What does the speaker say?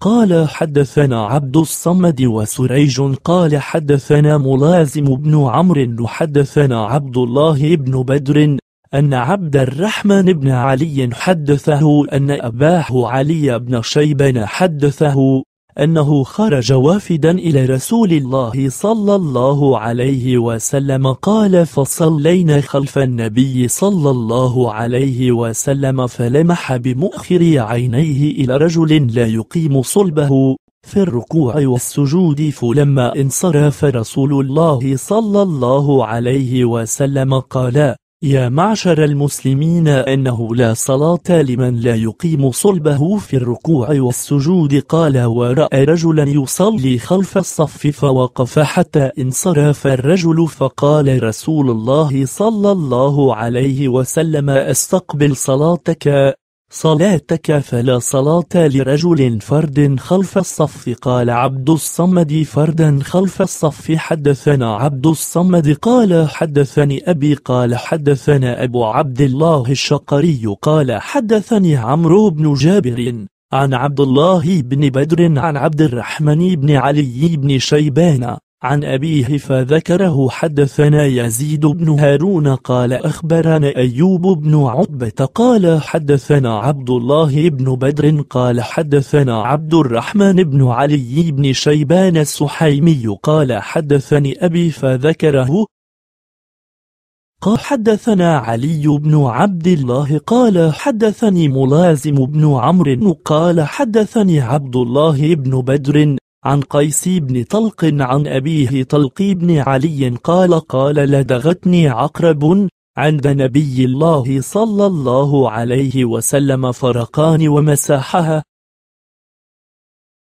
قال حدثنا عبد الصمد وسريج قال حدثنا ملازم بن عمرو حدثنا عبد الله بن بدر أن عبد الرحمن بن علي حدثه أن أباه علي بن شيبان حدثه أنه خرج وافدا إلى رسول الله صلى الله عليه وسلم قال فصلينا خلف النبي صلى الله عليه وسلم فلمح بمؤخر عينيه إلى رجل لا يقيم صلبه في الركوع والسجود فلما انصرف رسول الله صلى الله عليه وسلم قال يا معشر المسلمين إنه لا صلاة لمن لا يقيم صلبه في الركوع والسجود قال ورأى رجلا يصلي خلف الصف فوقف حتى انصرف الرجل فقال رسول الله صلى الله عليه وسلم استقبل صلاتك صلاتك فلا صلاة لرجل فرد خلف الصف قال عبد الصمد فردا خلف الصف حدثنا عبد الصمد قال حدثني أبي قال حدثنا أبو عبد الله الشقري قال حدثني عمرو بن جابر عن عبد الله بن بدر عن عبد الرحمن بن علي بن شيبان عن أبيه فذكره حدثنا يزيد بن هارون قال أخبرنا أيوب بن عتبة قال حدثنا عبد الله بن بدر قال حدثنا عبد الرحمن بن علي بن شيبان السحيمي قال حدثني أبي فذكره قال حدثنا علي بن عبد الله قال حدثني ملازم بن عمرو قال حدثني عبد الله بن بدر عن قيس بن طلق عن أبيه طلق بن علي قال قال لدغتني عقرب عند نبي الله صلى الله عليه وسلم فرقان ومساحها